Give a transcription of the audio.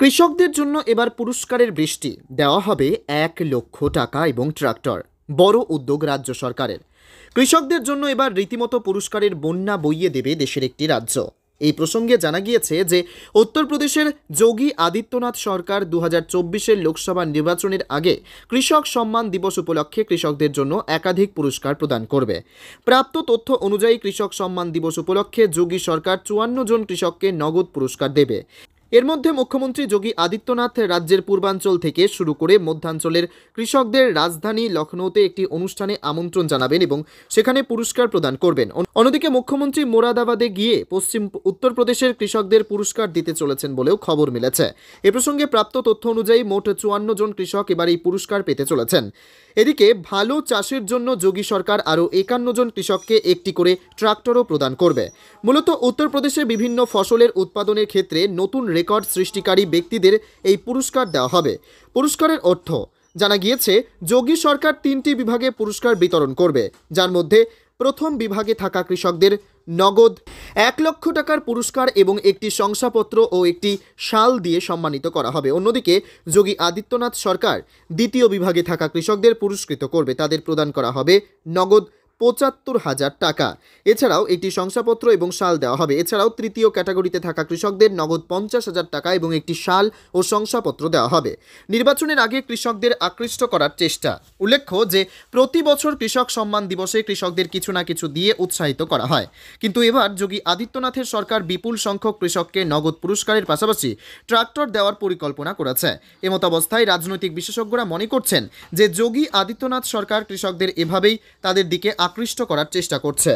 কৃষকদের জন্য এবার পুরস্কারের বৃষ্টি দেওয়া হবে এক লক্ষ টাকা এবং ট্রাক্টর বড় উদ্যোগ রাজ্য সরকারের কৃষকদের জন্য এবার রীতিমতো পুরস্কারের বন্যা বইয়ে দেবে দেশের একটি রাজ্য এই প্রসঙ্গে জানা গিয়েছে যে উত্তরপ্রদেশের যোগী আদিত্যনাথ সরকার দু হাজার লোকসভা নির্বাচনের আগে কৃষক সম্মান দিবস উপলক্ষে কৃষকদের জন্য একাধিক পুরস্কার প্রদান করবে প্রাপ্ত তথ্য অনুযায়ী কৃষক সম্মান দিবস উপলক্ষে যোগী সরকার চুয়ান্ন জন কৃষককে নগদ পুরস্কার দেবে এর মধ্যে মুখ্যমন্ত্রী যোগী আদিত্যনাথ রাজ্যের পূর্বাঞ্চল থেকে শুরু করে মধ্যাঞ্চলের কৃষকদের রাজধানী লখনৌতে একটি অনুষ্ঠানে আমন্ত্রণ জানাবেন এবং সেখানে পুরস্কার প্রদান করবেন অন্যদিকে মুখ্যমন্ত্রী মোরাদাবাদে গিয়ে পশ্চিম উত্তরপ্রদেশের কৃষকদের পুরস্কার দিতে চলেছেন বলেও খবর মিলেছে এ প্রসঙ্গে প্রাপ্ত তথ্য অনুযায়ী মোট চুয়ান্ন জন কৃষক এবার এই পুরস্কার পেতে চলেছেন এদিকে ভালো চাষের জন্য যোগী সরকার আরও একান্ন জন কৃষককে একটি করে ট্রাক্টরও প্রদান করবে মূলত উত্তরপ্রদেশে বিভিন্ন ফসলের উৎপাদনের ক্ষেত্রে নতুন রেকর্ড সৃষ্টিকারী ব্যক্তিদের এই পুরস্কার দেওয়া হবে পুরস্কারের অর্থ জানা গিয়েছে যোগী সরকার তিনটি বিভাগে পুরস্কার বিতরণ করবে যার মধ্যে প্রথম বিভাগে থাকা কৃষকদের নগদ এক লক্ষ টাকার পুরস্কার এবং একটি শংসাপত্র ও একটি শাল দিয়ে সম্মানিত করা হবে অন্যদিকে যোগী আদিত্যনাথ সরকার দ্বিতীয় বিভাগে থাকা কৃষকদের পুরস্কৃত করবে তাদের প্রদান করা হবে নগদ পঁচাত্তর হাজার টাকা এছাড়াও একটি শংসাপত্র এবং শাল দেওয়া হবে এছাড়াও তৃতীয় ক্যাটাগরিতে থাকা কৃষকদের নগদ পঞ্চাশ হাজার টাকা এবং একটি শাল ও শংসাপত্র দেওয়া হবে নির্বাচনের আগে কৃষকদের আকৃষ্ট করার চেষ্টা উল্লেখ্য যে প্রতি বছর কৃষক সম্মান দিবসে কৃষকদের কিছু না কিছু দিয়ে উৎসাহিত করা হয় কিন্তু এবার যোগী আদিত্যনাথের সরকার বিপুল সংখ্যক কৃষককে নগদ পুরস্কারের পাশাপাশি ট্রাক্টর দেওয়ার পরিকল্পনা করেছে অবস্থায় রাজনৈতিক বিশেষজ্ঞরা মনে করছেন যে যোগী আদিত্যনাথ সরকার কৃষকদের এভাবেই তাদের দিকে আকৃষ্ট করার চেষ্টা করছে